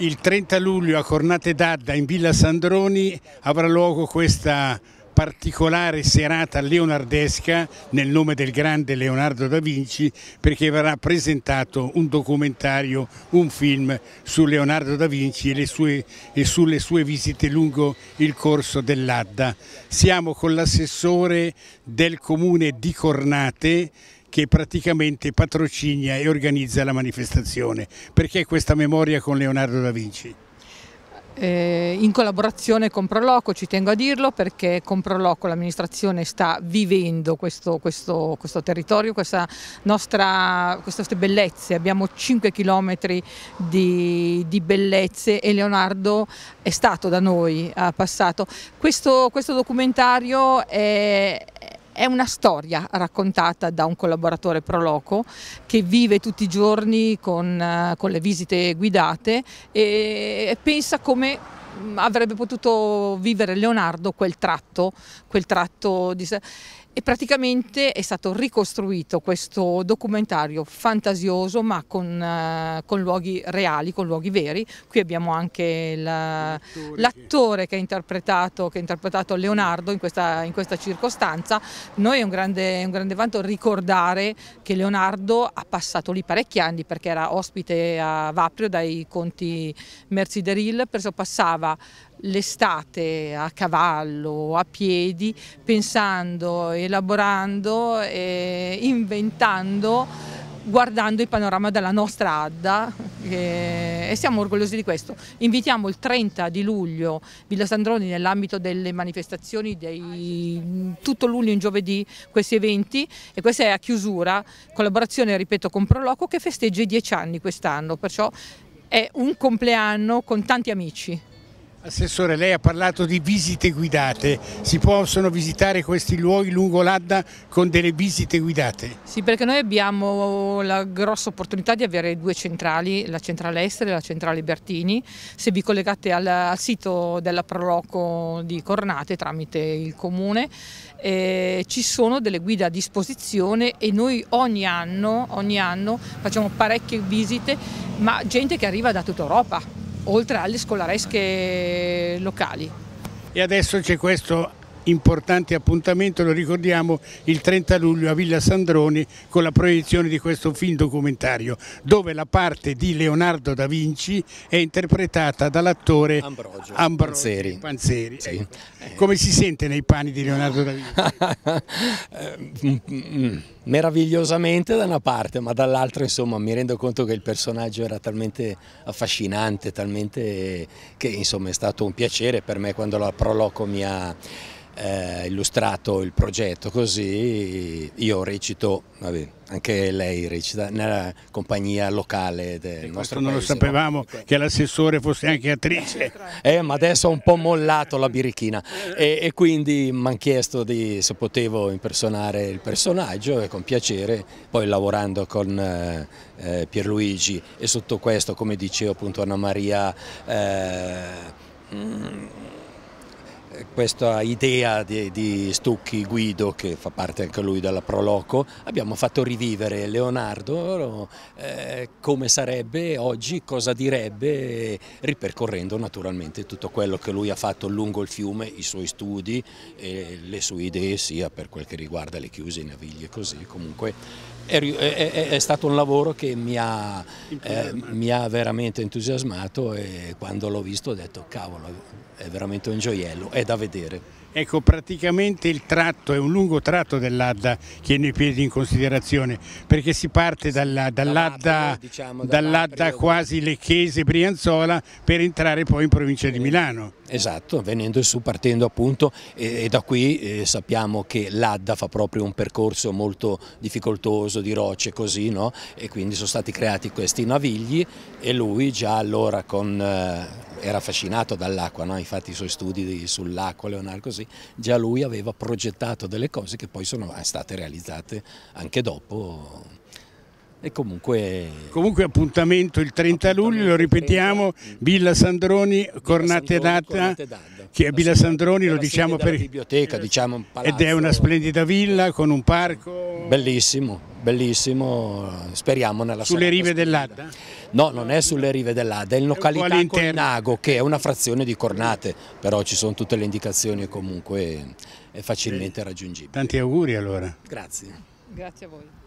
Il 30 luglio a Cornate d'Adda in Villa Sandroni avrà luogo questa particolare serata leonardesca nel nome del grande Leonardo da Vinci perché verrà presentato un documentario, un film su Leonardo da Vinci e, sue, e sulle sue visite lungo il corso dell'Adda. Siamo con l'assessore del comune di Cornate che praticamente patrocina e organizza la manifestazione. Perché questa memoria con Leonardo da Vinci? Eh, in collaborazione con Proloco, ci tengo a dirlo perché con Proloco l'amministrazione sta vivendo questo, questo, questo territorio, nostra, queste nostre bellezze, abbiamo 5 chilometri di, di, bellezze e Leonardo è stato da noi, ha passato. Questo, questo documentario è, è una storia raccontata da un collaboratore Proloco che vive tutti i giorni con, eh, con le visite guidate e pensa come mm, avrebbe potuto vivere Leonardo quel tratto, quel tratto di e praticamente è stato ricostruito questo documentario fantasioso ma con, eh, con luoghi reali, con luoghi veri. Qui abbiamo anche l'attore che, ha interpretato Leonardo in questa, in questa circostanza. Noi è un grande, un grande vanto ricordare che Leonardo ha passato lì parecchi anni perché era ospite a Vaprio dai conti Mercideril, perciò passava l'estate a cavallo, a piedi, pensando, elaborando, eh, inventando, guardando il panorama dalla nostra Adda e siamo orgogliosi di questo. Invitiamo il 30 di luglio Villa Sandroni nell'ambito delle manifestazioni di tutto luglio in giovedì questi eventi e questa è a chiusura, collaborazione ripeto con Proloco che festeggia i dieci anni quest'anno, perciò è un compleanno con tanti amici. Assessore, lei ha parlato di visite guidate, si possono visitare questi luoghi lungo l'Adda con delle visite guidate? Sì, perché noi abbiamo la grossa opportunità di avere due centrali, la centrale Estere e la centrale Bertini, se vi collegate al, al sito della Proloco di Cornate tramite il comune, eh, ci sono delle guide a disposizione e noi ogni anno, ogni anno facciamo parecchie visite, ma gente che arriva da tutta Europa oltre alle scolaresche locali. E adesso c'è questo importante appuntamento, lo ricordiamo, il 30 luglio a Villa Sandroni con la proiezione di questo film documentario, dove la parte di Leonardo da Vinci è interpretata dall'attore Ambrogio, Ambrogio Panzeri. Panzeri. Ecco. Sì. Ecco. Come si sente nei panni di Leonardo da Vinci? Eh, mm, mm, meravigliosamente da una parte, ma dall'altra insomma mi rendo conto che il personaggio era talmente affascinante, talmente che insomma è stato un piacere per me quando la Proloco mi ha eh, illustrato il progetto così, io recito, vabbè, anche lei recita, nella compagnia locale del e ecco, nostro non lo sapevamo no? che l'assessore fosse anche attrice. Eh, ma adesso ho un po' mollato la birichina e, e quindi mi hanno chiesto di, se potevo impersonare il personaggio e con piacere, poi lavorando con eh, eh Pierluigi e sotto questo, come dicevo appunto Anna Maria... Eh, mm, questa idea di, di, Stucchi Guido, che fa parte anche lui della Proloco, abbiamo fatto rivivere Leonardo eh, come sarebbe oggi, cosa direbbe, ripercorrendo naturalmente tutto quello che lui ha fatto lungo il fiume, i suoi studi, e le sue idee sia per quel che riguarda le chiuse, i navigli e così. Comunque è, è, è stato un lavoro che mi ha, eh, mi ha veramente entusiasmato e quando l'ho visto ho detto cavolo è veramente un gioiello ed da vedere. Ecco, praticamente il tratto è un lungo tratto dell'Adda che noi piedi in considerazione, perché si parte dalla, dall'Adda, diciamo, dall quasi Lecchese, Brianzola, per entrare poi in provincia di eh, Milano. Esatto, venendo su, partendo appunto, e, e da qui eh, sappiamo che l'Adda fa proprio un percorso molto difficoltoso, di rocce, così, no? E quindi sono stati creati questi navigli e lui già allora con... Eh, era affascinato dall'acqua, no? infatti i suoi studi sul, dell'acqua, Leonardo così, già lui aveva progettato delle cose che poi sono eh, state realizzate anche dopo. E comunque... comunque appuntamento il 30 appuntamento luglio, lo ripetiamo, Villa Sandroni, Cornate Data, che è Villa Sandroni lo diciamo per... biblioteca, diciamo un palazzo. Ed è una splendida villa con un parco... Bellissimo, bellissimo, speriamo nella Sulle rive dell'Adda? No, non è sulle rive dell'Adda, è in località Cornago che è una frazione di Cornate, però ci sono tutte le indicazioni comunque è facilmente raggiungibile. Tanti auguri allora. Grazie. Grazie a voi.